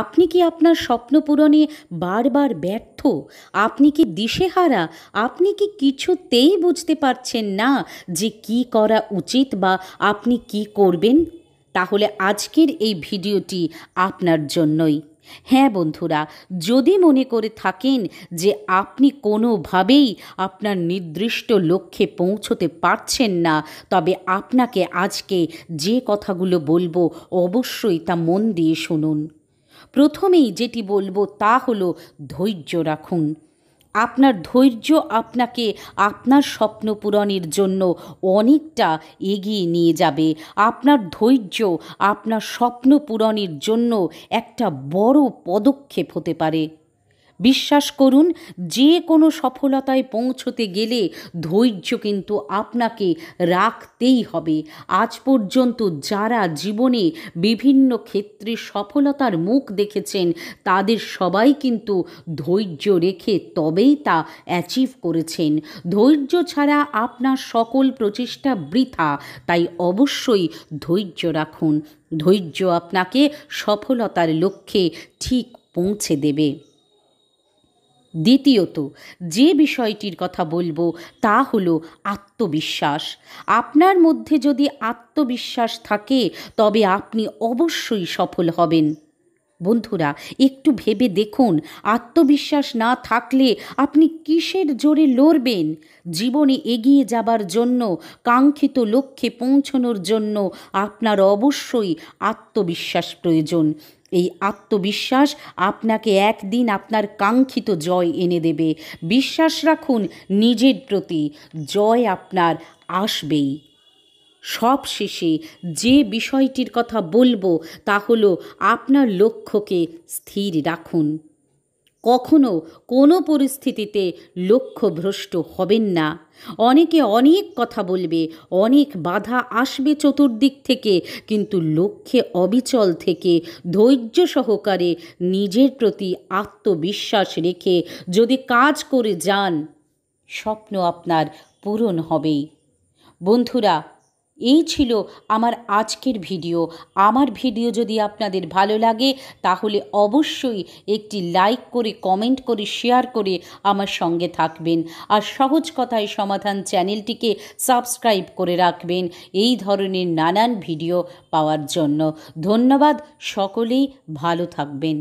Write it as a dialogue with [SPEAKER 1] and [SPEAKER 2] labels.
[SPEAKER 1] আপনি কি আপনার স্বপ্ন পূরণে বারবার ব্যর্থ আপনি কি দিশেহারা আপনি কি কিছুতেই বুঝতে পারছেন না যে কি করা উচিত বা আপনি কি করবেন তাহলে আজকের এই ভিডিওটি আপনার জন্যই হ্যাঁ বন্ধুরা যদি মনে করে থাকেন যে আপনি কোনোভাবেই আপনার নির্দিষ্ট লক্ষ্যে পৌঁছতে পারছেন না তবে আপনাকে আজকে যে কথাগুলো বলবো অবশ্যই তা মন দিয়ে শুনুন প্রথমেই যেটি বলবো তা হলো ধৈর্য রাখুন আপনার ধৈর্য আপনাকে আপনার স্বপ্ন পূরণের জন্য অনেকটা এগিয়ে নিয়ে যাবে আপনার ধৈর্য আপনার স্বপ্ন পূরণের জন্য একটা বড় পদক্ষেপ হতে পারে বিশ্বাস করুন যে কোনো সফলতায় পৌঁছতে গেলে ধৈর্য কিন্তু আপনাকে রাখতেই হবে আজ পর্যন্ত যারা জীবনে বিভিন্ন ক্ষেত্রে সফলতার মুখ দেখেছেন তাদের সবাই কিন্তু ধৈর্য রেখে তবেই তা অ্যাচিভ করেছেন ধৈর্য ছাড়া আপনার সকল প্রচেষ্টা বৃথা তাই অবশ্যই ধৈর্য রাখুন ধৈর্য আপনাকে সফলতার লক্ষ্যে ঠিক পৌঁছে দেবে দ্বিতীয়ত যে বিষয়টির কথা বলবো তা হলো আত্মবিশ্বাস আপনার মধ্যে যদি আত্মবিশ্বাস থাকে তবে আপনি অবশ্যই সফল হবেন বন্ধুরা একটু ভেবে দেখুন আত্মবিশ্বাস না থাকলে আপনি কিসের জোরে লড়বেন জীবনে এগিয়ে যাবার জন্য কাঙ্ক্ষিত লক্ষ্যে পৌঁছানোর জন্য আপনার অবশ্যই আত্মবিশ্বাস প্রয়োজন এই আত্মবিশ্বাস আপনাকে একদিন আপনার কাঙ্ক্ষিত জয় এনে দেবে বিশ্বাস রাখুন নিজের প্রতি জয় আপনার আসবেই সবশেষে যে বিষয়টির কথা বলবো তা হলো আপনার লক্ষ্যকে স্থির রাখুন কখনো কোনো পরিস্থিতিতে লক্ষ্যভ্রষ্ট হবেন না অনেকে অনেক কথা বলবে অনেক বাধা আসবে চতুর্দিক থেকে কিন্তু লক্ষ্যে অবিচল থেকে ধৈর্য সহকারে নিজের প্রতি আত্মবিশ্বাস রেখে যদি কাজ করে যান স্বপ্ন আপনার পূরণ হবেই বন্ধুরা এই ছিল আমার আজকের ভিডিও আমার ভিডিও যদি আপনাদের ভালো লাগে তাহলে অবশ্যই একটি লাইক করে কমেন্ট করে শেয়ার করে আমার সঙ্গে থাকবেন আর সহজ কথায় সমাধান চ্যানেলটিকে সাবস্ক্রাইব করে রাখবেন এই ধরনের নানান ভিডিও পাওয়ার জন্য ধন্যবাদ সকলেই ভালো থাকবেন